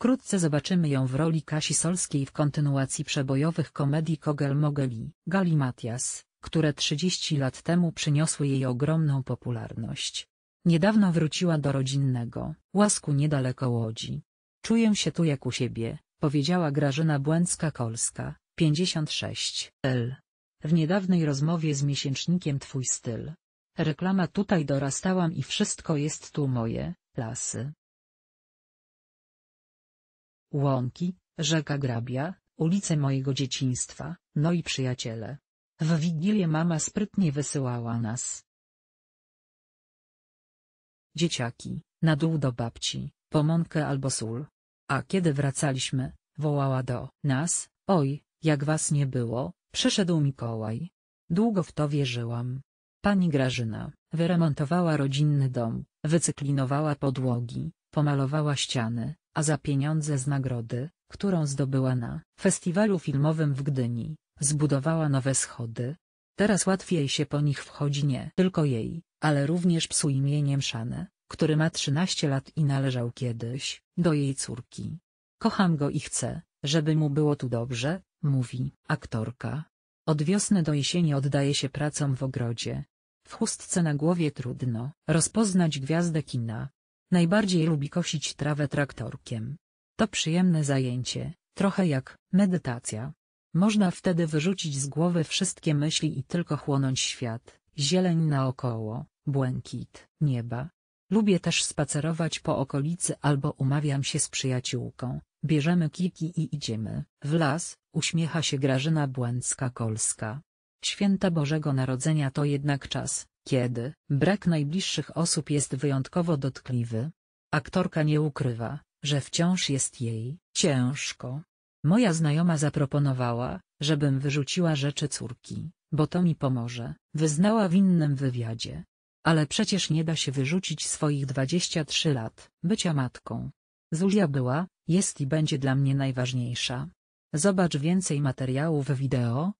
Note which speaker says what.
Speaker 1: Wkrótce zobaczymy ją w roli Kasi Solskiej w kontynuacji przebojowych komedii Kogel Mogeli. Gali Matias, które 30 lat temu przyniosły jej ogromną popularność. Niedawno wróciła do rodzinnego, łasku niedaleko Łodzi. Czuję się tu jak u siebie, powiedziała Grażyna Błęcka-Kolska, 56. L. W niedawnej rozmowie z miesięcznikiem Twój styl. Reklama tutaj dorastałam i wszystko jest tu moje, lasy, Łąki, rzeka Grabia, ulice mojego dzieciństwa, no i przyjaciele. W Wigilię mama sprytnie wysyłała nas. Dzieciaki, na dół do babci, pomąkę albo sól. A kiedy wracaliśmy, wołała do nas, oj, jak was nie było, przyszedł Mikołaj. Długo w to wierzyłam. Pani Grażyna, wyremontowała rodzinny dom, wycyklinowała podłogi, pomalowała ściany, a za pieniądze z nagrody, którą zdobyła na festiwalu filmowym w Gdyni, zbudowała nowe schody. Teraz łatwiej się po nich wchodzi nie tylko jej, ale również psu imieniem Szane, który ma 13 lat i należał kiedyś do jej córki. Kocham go i chcę, żeby mu było tu dobrze, mówi aktorka. Od wiosny do jesieni oddaje się pracom w ogrodzie. W chustce na głowie trudno rozpoznać gwiazdę kina, Najbardziej lubi kosić trawę traktorkiem. To przyjemne zajęcie, trochę jak medytacja. Można wtedy wyrzucić z głowy wszystkie myśli i tylko chłonąć świat, zieleń naokoło, błękit, nieba. Lubię też spacerować po okolicy albo umawiam się z przyjaciółką, bierzemy kiki i idziemy. W las, uśmiecha się Grażyna Błęcka-Kolska. Święta Bożego Narodzenia to jednak czas, kiedy brak najbliższych osób jest wyjątkowo dotkliwy. Aktorka nie ukrywa, że wciąż jest jej ciężko. Moja znajoma zaproponowała, żebym wyrzuciła rzeczy córki, bo to mi pomoże, wyznała w innym wywiadzie. Ale przecież nie da się wyrzucić swoich 23 lat, bycia matką. Zulia była, jest i będzie dla mnie najważniejsza. Zobacz więcej materiałów wideo,